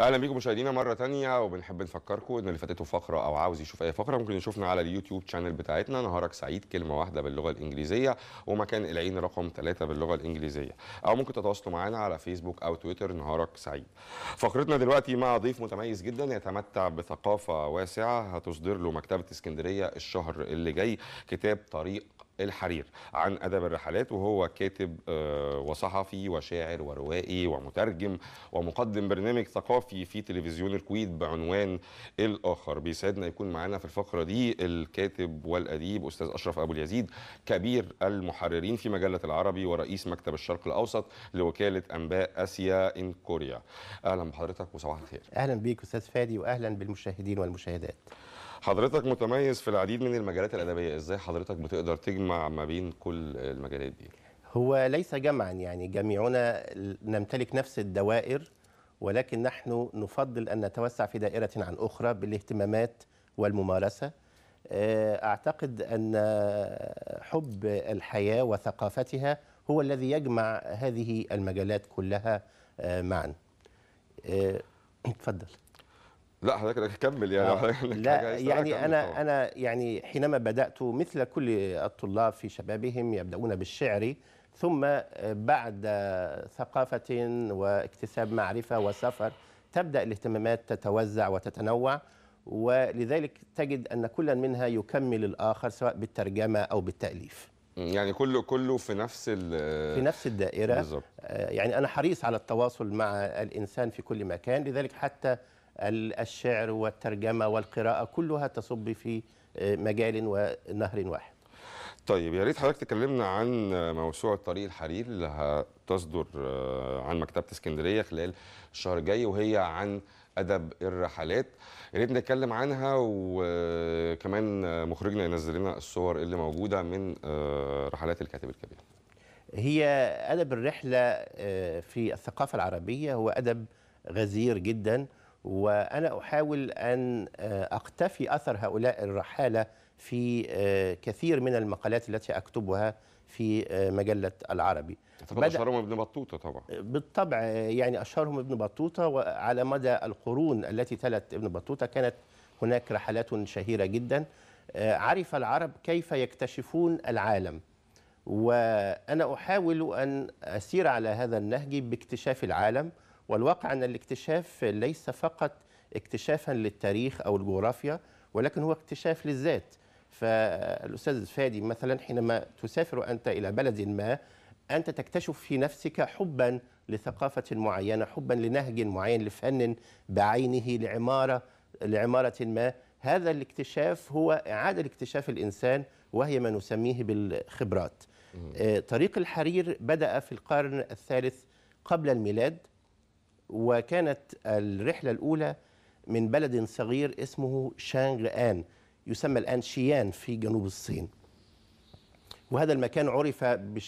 اهلا بيكم مشاهدينا مره ثانيه وبنحب نفكركم ان اللي فاتته فقره او عاوز يشوف اي فقره ممكن يشوفنا على اليوتيوب شانل بتاعتنا نهارك سعيد كلمه واحده باللغه الانجليزيه ومكان العين رقم ثلاثة باللغه الانجليزيه او ممكن تتواصلوا معانا على فيسبوك او تويتر نهارك سعيد فقرتنا دلوقتي مع ضيف متميز جدا يتمتع بثقافه واسعه هتصدر له مكتبه اسكندريه الشهر اللي جاي كتاب طريق الحرير عن أدب الرحلات وهو كاتب آه، وصحفي وشاعر وروائي ومترجم ومقدم برنامج ثقافي في تلفزيون الكويت بعنوان الآخر بيسعدنا يكون معنا في الفقرة دي الكاتب والأديب أستاذ أشرف أبو اليزيد كبير المحررين في مجلة العربي ورئيس مكتب الشرق الأوسط لوكالة أنباء آسيا إن كوريا أهلا بحضرتك وصباح الخير أهلا بيك أستاذ فادي وأهلا بالمشاهدين والمشاهدات حضرتك متميز في العديد من المجالات الادبيه ازاي حضرتك بتقدر تجمع ما بين كل المجالات دي هو ليس جمعا يعني جميعنا نمتلك نفس الدوائر ولكن نحن نفضل ان نتوسع في دائره عن اخرى بالاهتمامات والممارسه آه، اعتقد ان حب الحياه وثقافتها هو الذي يجمع هذه المجالات كلها آه، معا اتفضل آه، لا حضرتك كمل يعني آه. لا يعني انا طبعا. انا يعني حينما بدات مثل كل الطلاب في شبابهم يبداون بالشعر ثم بعد ثقافه واكتساب معرفه وسفر تبدا الاهتمامات تتوزع وتتنوع ولذلك تجد ان كل منها يكمل الاخر سواء بالترجمه او بالتاليف يعني كله كله في نفس في نفس الدائره بالزبط. آه، يعني انا حريص على التواصل مع الانسان في كل مكان لذلك حتى الشعر والترجمة والقراءة كلها تصب في آه، مجال ونهر واحد طيب يا ريت حضرتك تكلمنا عن موسوعه طريق الحرير اللي هتصدر آه، عن مكتبه اسكندريه خلال الشهر الجاي وهي عن ادب الرحلات يا ريت نتكلم عنها وكمان مخرجنا ينزل لنا الصور اللي موجوده من آه، رحلات الكاتب الكبير هي ادب الرحله في الثقافه العربيه هو ادب غزير جدا وأنا أحاول أن آه، أقتفي أثر هؤلاء الرحالة في آه، كثير من المقالات التي أكتبها في آه، مجلة العربي طبعا أشهرهم ابن بطوطة طبعا بالطبع يعني أشهرهم ابن بطوطة وعلى مدى القرون التي تلت ابن بطوطة كانت هناك رحلات شهيرة جدا عرف العرب كيف يكتشفون العالم وأنا أحاول أن أسير على هذا النهج باكتشاف العالم والواقع أن الاكتشاف ليس فقط اكتشافا للتاريخ أو الجغرافيا ولكن هو اكتشاف للذات فالأستاذ فادي مثلا حينما تسافر أنت إلى بلد ما أنت تكتشف في نفسك حبا لثقافة معينة حبا لنهج معين لفن بعينه لعمارة لعمارة ما هذا الاكتشاف هو إعادة لاكتشاف الإنسان وهي ما نسميه بالخبرات آه، طريق الحرير بدأ في القرن الثالث قبل الميلاد وكانت الرحلة الأولى من بلد صغير اسمه شانغ آن يسمى الآن شيان في جنوب الصين وهذا المكان عرف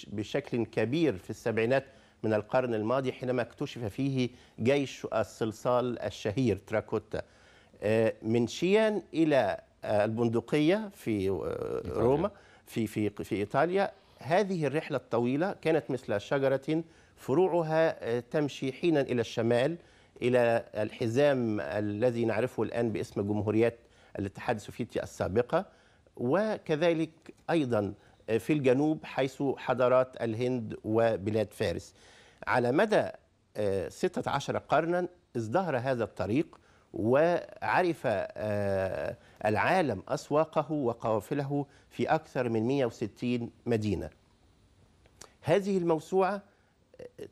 بشكل كبير في السبعينات من القرن الماضي حينما اكتشف فيه جيش الصلصال الشهير تراكوتا آه، من شيان إلى آه، البندقية في آه، روما في في في إيطاليا هذه الرحلة الطويلة كانت مثل شجرة فروعها آه، تمشي حينا إلى الشمال إلى الحزام الذي نعرفه الآن باسم جمهوريات الاتحاد السوفيتي السابقة وكذلك أيضا آه، في الجنوب حيث حضارات الهند وبلاد فارس على مدى 16 آه، قرنا ازدهر هذا الطريق وعرف العالم أسواقه وقوافله في أكثر من 160 مدينة هذه الموسوعة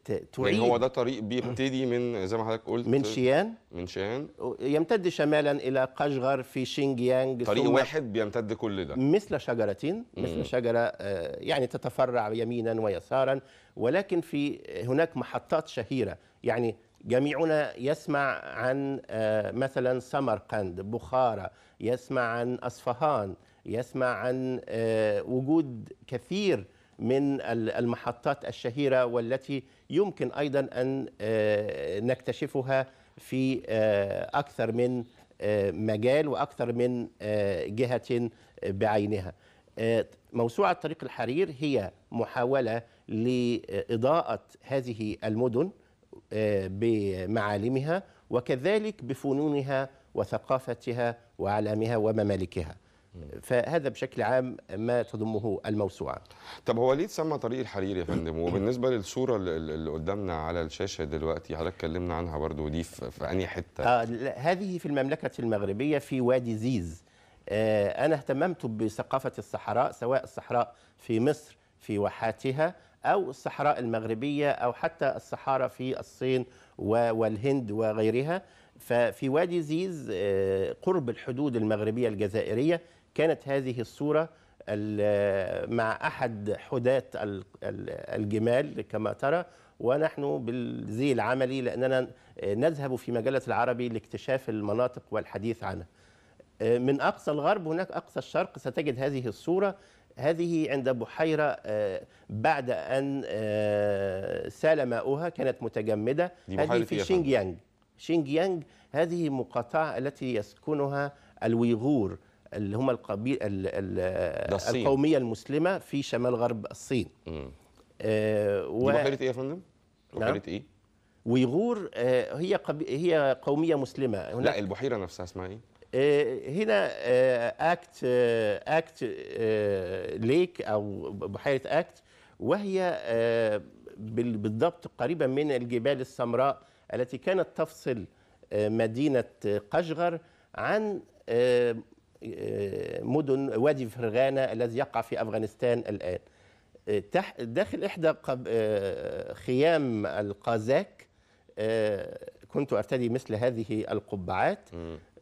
تعيد يعني هو ده طريق بيبتدي من زي ما حضرتك قلت من شيان من شيان يمتد شمالا الى قشغر في شينجيانج طريق واحد بيمتد كل ده مثل شجرتين مثل شجره آه، يعني تتفرع يمينا ويسارا ولكن في هناك محطات شهيره يعني جميعنا يسمع عن آه، مثلا سمرقند بخارى يسمع عن اصفهان يسمع عن آه، وجود كثير من المحطات الشهيرة والتي يمكن أيضا أن آه، نكتشفها في آه، أكثر من آه، مجال وأكثر من جهة بعينها موسوعة طريق الحرير هي محاولة لإضاءة هذه المدن بمعالمها وكذلك بفنونها وثقافتها وعلامها وممالكها فهذا بشكل عام ما تضمه الموسوعه. طب هو ليه تسمى طريق الحرير يا فندم؟ وبالنسبه للصوره اللي قدامنا على الشاشه دلوقتي حضرتك اتكلمنا عنها برضو دي في انهي حته؟ آه هذه في المملكه المغربيه في وادي زيز. آه انا اهتممت بثقافه الصحراء سواء الصحراء في مصر في واحاتها أو الصحراء المغربية أو حتى الصحارى في الصين والهند وغيرها ففي وادي زيز آه، قرب الحدود المغربية الجزائرية كانت هذه الصورة مع أحد حداة الجمال كما ترى ونحن بالزي العملي لأننا نذهب في مجلة العربي لاكتشاف المناطق والحديث عنها من أقصى الغرب هناك أقصى الشرق ستجد هذه الصورة هذه عند بحيرة آه، بعد أن آه، سال ماؤها كانت متجمدة هذه في إيه شينجيانج شينجيانج هذه مقاطعة التي يسكنها الويغور اللي هم القبيل القوميه المسلمه في شمال غرب الصين امم آه و... بحيره ايه يا فندم بحيره نعم. ايه ويغور آه هي قب... هي قوميه مسلمه لا البحيره نفسها اسمها ايه آه، هنا اكت اكت ليك او بحيره اكت وهي آه، بالضبط قريبه من الجبال السمراء التي كانت تفصل آه، مدينه قشغر عن مدن وادي فرغانه الذي يقع في أفغانستان الآن داخل إحدى خيام القازاك آه، كنت أرتدي مثل هذه القبعات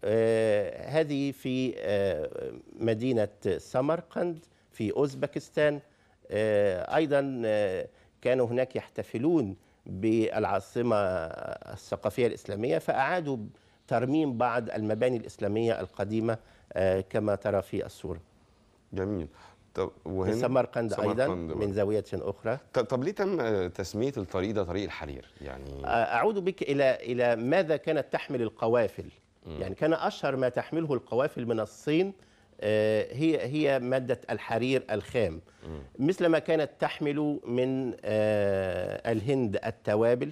آه، هذه في آه، مدينة سمرقند في أوزبكستان أيضا كانوا هناك يحتفلون بالعاصمة الثقافية الإسلامية فأعادوا ترميم بعض المباني الإسلامية القديمة آه، كما ترى في الصورة جميل طب وهنا سمرقند ايضا من زاويه اخرى طب ليه تم تسميه الطريق ده طريق الحرير يعني آه، اعود بك الى الى ماذا كانت تحمل القوافل م. يعني كان اشهر ما تحمله القوافل من الصين آه، هي هي ماده الحرير الخام م. مثل ما كانت تحمل من الهند التوابل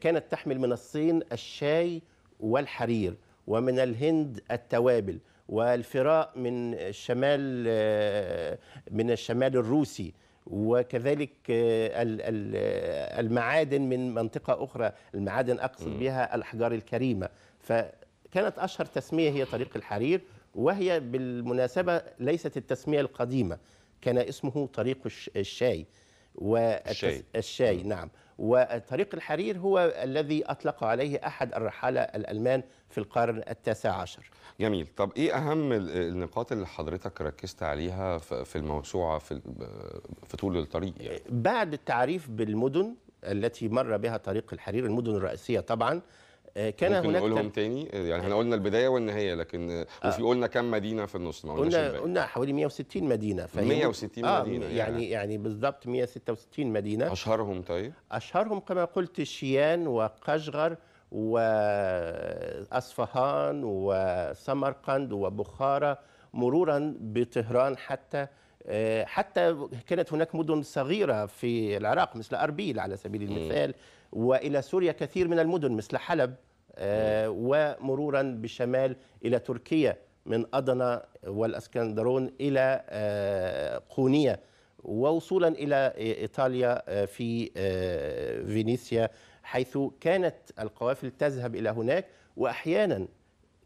كانت تحمل من الصين الشاي والحرير ومن الهند التوابل والفراء من الشمال آه، من الشمال الروسي وكذلك آه، آه، المعادن من منطقة أخرى المعادن أقصد بها الأحجار الكريمة فكانت أشهر تسمية هي طريق الحرير وهي بالمناسبة ليست التسمية القديمة كان اسمه طريق الشاي والشاي الشاي نعم وطريق الحرير هو الذي أطلق عليه أحد الرحالة الألمان في القرن التاسع عشر جميل طب إيه أهم النقاط اللي حضرتك ركزت عليها في الموسوعة في, في طول الطريق يعني؟ بعد التعريف بالمدن التي مر بها طريق الحرير المدن الرئيسية طبعا آه، كان ممكن هناك نقولهم تاني آه، يعني احنا آه. قلنا البدايه والنهايه لكن آه وفي قلنا كم مدينه في النص ما قلنا قلنا حوالي 160 مدينه 160 آه مدينه يعني يعني, يعني بالضبط 166 مدينه اشهرهم طيب اشهرهم كما قلت شيان وقشغر واصفهان وسمرقند وبخارى مرورا بطهران حتى حتى كانت هناك مدن صغيره في العراق مثل اربيل على سبيل المثال م. والى سوريا كثير من المدن مثل حلب آه، ومرورا بالشمال الى تركيا من أدنى والأسكندرون إلى آه، قونية ووصولا إلى آه، إيطاليا في فينيسيا حيث كانت القوافل تذهب إلى هناك وأحيانا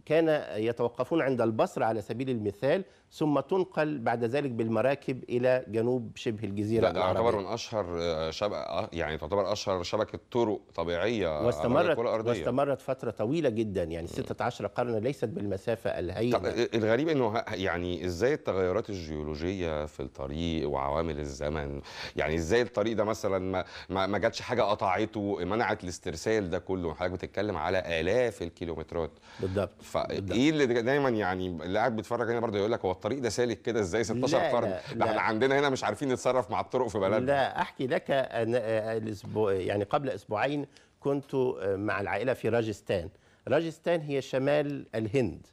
كان يتوقفون عند البصرة على سبيل المثال ثم تنقل بعد ذلك بالمراكب الى جنوب شبه الجزيره ده يعتبر من اشهر شبكه يعني تعتبر اشهر شبكه طرق طبيعيه واستمرت واستمرت فتره طويله جدا يعني 16 قرن ليست بالمسافه الهائله الغريب انه يعني ازاي التغيرات الجيولوجيه في الطريق وعوامل الزمن يعني ازاي الطريق ده مثلا ما ما, جاتش حاجه قطعته منعت الاسترسال ده كله حضرتك بتتكلم على الاف الكيلومترات بالضبط فايه اللي دايما يعني اللي قاعد بيتفرج هنا برضه يقول لك هو الطريق ده سالك كده ازاي 16 قرن ده احنا عندنا هنا مش عارفين نتصرف مع الطرق في بلدنا لا احكي لك أنا آه، الاسبوع يعني قبل اسبوعين كنت آه، مع العائله في راجستان راجستان هي شمال الهند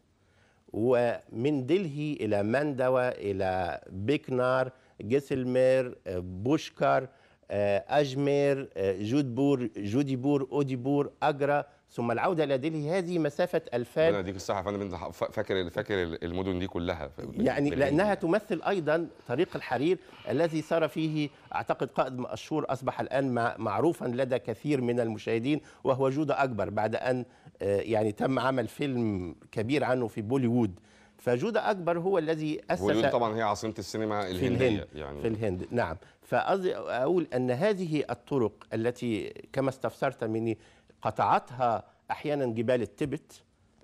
ومن دلهي الى مندوا الى بيكنار جيسلمير آه، بوشكر اجمير جودبور جوديبور اوديبور اجرا ثم العوده الى دلهي هذه مسافه 2000 انا اديك الصحه يا فندم فاكر فاكر المدن دي كلها يعني لانها تمثل ايضا طريق الحرير الذي سار فيه اعتقد قائد مشهور اصبح الان معروفا لدى كثير من المشاهدين وهو جوده اكبر بعد ان آه، يعني تم عمل فيلم كبير عنه في بوليوود فجودة أكبر هو الذي أسس بوليوود طبعا هي عاصمة السينما الهندية في الهند يعني في الهند نعم فأقول أن هذه الطرق التي كما استفسرت مني قطعتها احيانا جبال التبت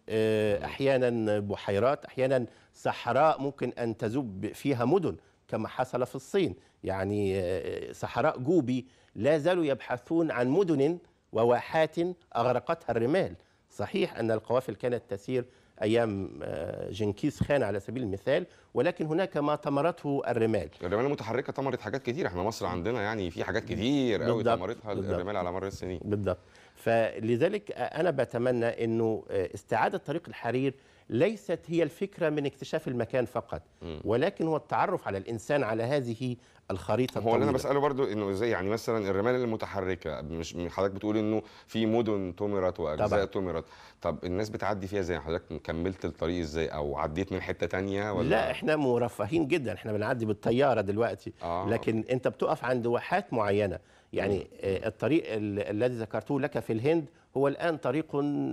آه، احيانا بحيرات احيانا صحراء ممكن ان تذوب فيها مدن كما حصل في الصين يعني آه، آه، صحراء جوبي لا زالوا يبحثون عن مدن وواحات اغرقتها الرمال صحيح ان القوافل كانت تسير ايام آه، جنكيز خان على سبيل المثال ولكن هناك ما ثمرته الرمال الرمال المتحركه ثمرت حاجات كثيره احنا مصر عندنا يعني في حاجات كثير قوي ثمرتها الرمال على مر السنين بالضبط فلذلك انا بتمنى انه آه، استعاده طريق الحرير ليست هي الفكرة من اكتشاف المكان فقط ولكن هو التعرف على الإنسان على هذه الخريطه هو اللي انا بساله برضو انه ازاي يعني مثلا الرمال المتحركه مش حضرتك بتقول انه في مدن تمرت واجزاء طبعا. تمرت طب الناس بتعدي فيها ازاي يعني حضرتك كملت الطريق ازاي او عديت من حته تانية ولا لا احنا مرفهين جدا احنا بنعدي بالطياره دلوقتي آه. لكن انت بتقف عند واحات معينه يعني آه، الطريق الذي ذكرته لك في الهند هو الآن طريق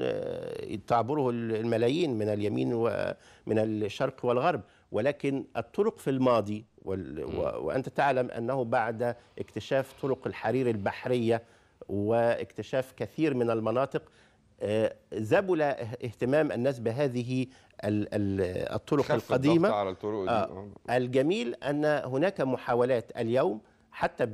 آه، تعبره الملايين من اليمين ومن الشرق والغرب ولكن الطرق في الماضي وأنت تعلم أنه بعد اكتشاف طرق الحرير البحرية واكتشاف كثير من المناطق آه، ذبل اهتمام الناس بهذه الطرق القديمة على الطرق دي. الجميل أن هناك محاولات اليوم حتى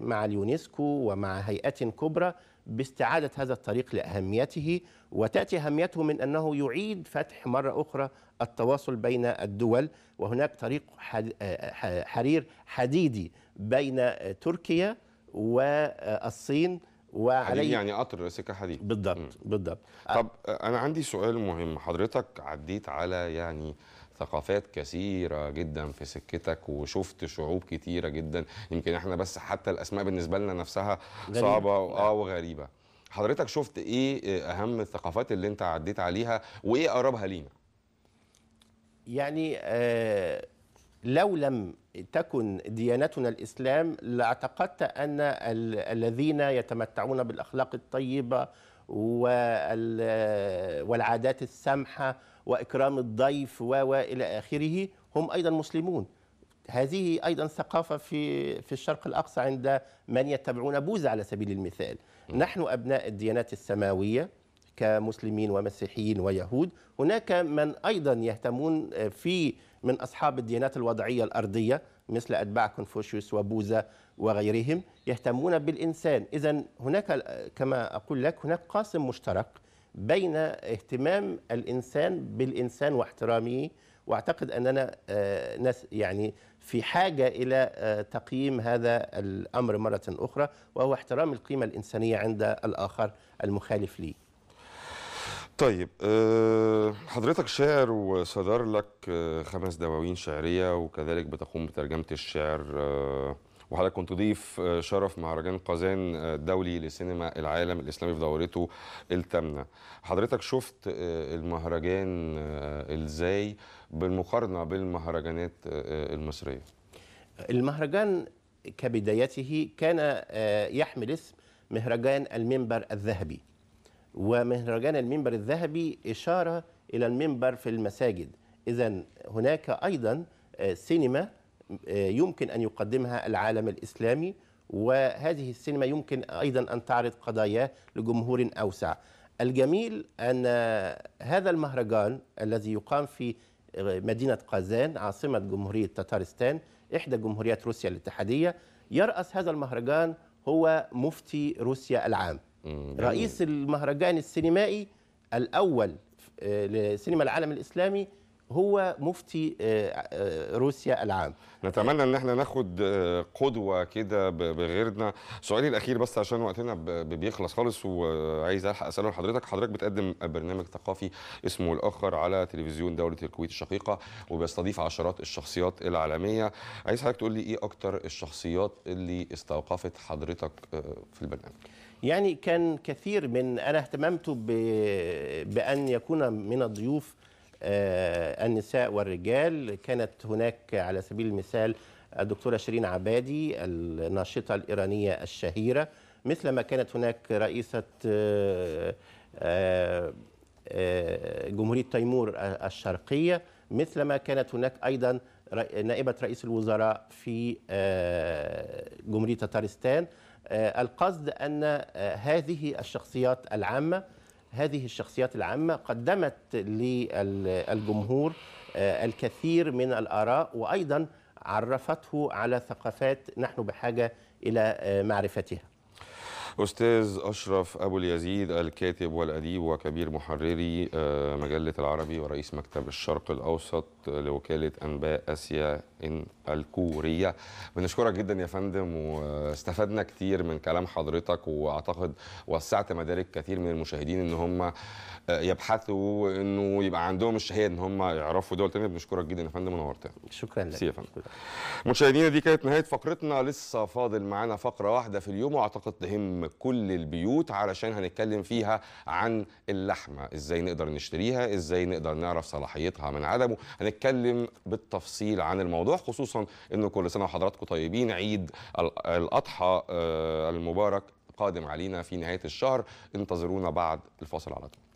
مع اليونسكو ومع هيئات كبرى باستعادة هذا الطريق لأهميته وتأتي أهميته من أنه يعيد فتح مرة أخرى التواصل بين الدول وهناك طريق حرير حديدي بين تركيا والصين وعليه يعني قطر سكه حديد بالضبط بالضبط طب انا عندي سؤال مهم حضرتك عديت على يعني ثقافات كثيره جدا في سكتك وشفت شعوب كثيرة جدا يمكن احنا بس حتى الاسماء بالنسبه لنا نفسها غريب. صعبه اه وغريبه حضرتك شفت ايه آه، اهم الثقافات اللي انت عديت عليها وايه اقربها لينا يعني آه لو لم تكن ديانتنا الاسلام لاعتقدت ان الذين يتمتعون بالاخلاق الطيبه والعادات السمحه واكرام الضيف و الى اخره هم ايضا مسلمون هذه ايضا ثقافه في في الشرق الاقصى عند من يتبعون بوذا على سبيل المثال نحن ابناء الديانات السماويه كمسلمين ومسيحيين ويهود هناك من ايضا يهتمون آه، في من اصحاب الديانات الوضعيه الارضيه مثل اتباع كونفوشيوس وبوذا وغيرهم يهتمون بالانسان اذا هناك آه، كما اقول لك هناك قاسم مشترك بين اهتمام الانسان بالانسان واحترامه واعتقد اننا آه، ناس يعني في حاجه الى آه، تقييم هذا الامر مره اخرى وهو احترام القيمه الانسانيه عند الاخر المخالف لي طيب آه، حضرتك شاعر وصدر لك خمس دواوين شعريه وكذلك بتقوم بترجمه الشعر وحضرتك كنت ضيف آه، شرف مهرجان قازان آه، الدولي لسينما العالم الاسلامي في دورته الثامنه حضرتك شفت آه، المهرجان ازاي بالمقارنه بالمهرجانات المصريه المهرجان كبدايته كان يحمل اسم مهرجان المنبر الذهبي ومهرجان المنبر الذهبي إشارة إلى المنبر في المساجد إذا هناك أيضا سينما آه، يمكن أن يقدمها العالم الإسلامي وهذه السينما يمكن أيضا أن تعرض قضاياه لجمهور أوسع الجميل أن هذا المهرجان الذي يقام في آه، مدينة قازان عاصمة جمهورية تتارستان إحدى جمهوريات روسيا الاتحادية يرأس هذا المهرجان هو مفتي روسيا العام رئيس المهرجان السينمائي الأول آه، لسينما العالم الإسلامي هو مفتي آه، آه، روسيا العام نتمنى ان احنا ناخد آه، قدوه كده بغيرنا سؤالي الاخير بس عشان وقتنا بيخلص خالص وعايز الحق اساله لحضرتك حضرتك بتقدم برنامج ثقافي اسمه الاخر على تلفزيون دوله الكويت الشقيقه وبيستضيف عشرات الشخصيات العالميه عايز حضرتك تقول لي ايه اكتر الشخصيات اللي استوقفت حضرتك في البرنامج يعني كان كثير من انا اهتممت بان يكون من الضيوف آه، النساء والرجال كانت هناك على سبيل المثال الدكتورة شيرين عبادي الناشطة الإيرانية الشهيرة مثل ما كانت هناك رئيسة آه، آه، جمهورية تيمور الشرقية مثل ما كانت هناك أيضا نائبة رئيس الوزراء في جمهورية تتارستان القصد أن هذه الشخصيات العامة هذه الشخصيات العامة قدمت للجمهور آه، الكثير من الآراء وأيضا عرفته على ثقافات نحن بحاجة إلى آه، معرفتها أستاذ أشرف أبو اليزيد الكاتب والأديب وكبير محرري آه، مجلة العربي ورئيس مكتب الشرق الأوسط لوكالة أنباء آسيا الكورية بنشكرك جدا يا فندم واستفدنا كتير من كلام حضرتك واعتقد وسعت مدارك كتير من المشاهدين ان هم آه، يبحثوا انه يبقى عندهم الشهيه ان هم يعرفوا دول تانية بنشكرك جدا يا فندم ونورتنا شكرا لك يا فندم مشاهدينا دي كانت نهايه فقرتنا لسه فاضل معانا فقره واحده في اليوم واعتقد تهم كل البيوت علشان هنتكلم فيها عن اللحمه ازاي نقدر نشتريها ازاي نقدر نعرف صلاحيتها من عدمه هنتكلم بالتفصيل عن الموضوع الموضوع خصوصا انه كل سنه وحضراتكم طيبين عيد الاضحى آه، المبارك قادم علينا في نهايه الشهر انتظرونا بعد الفاصل على طول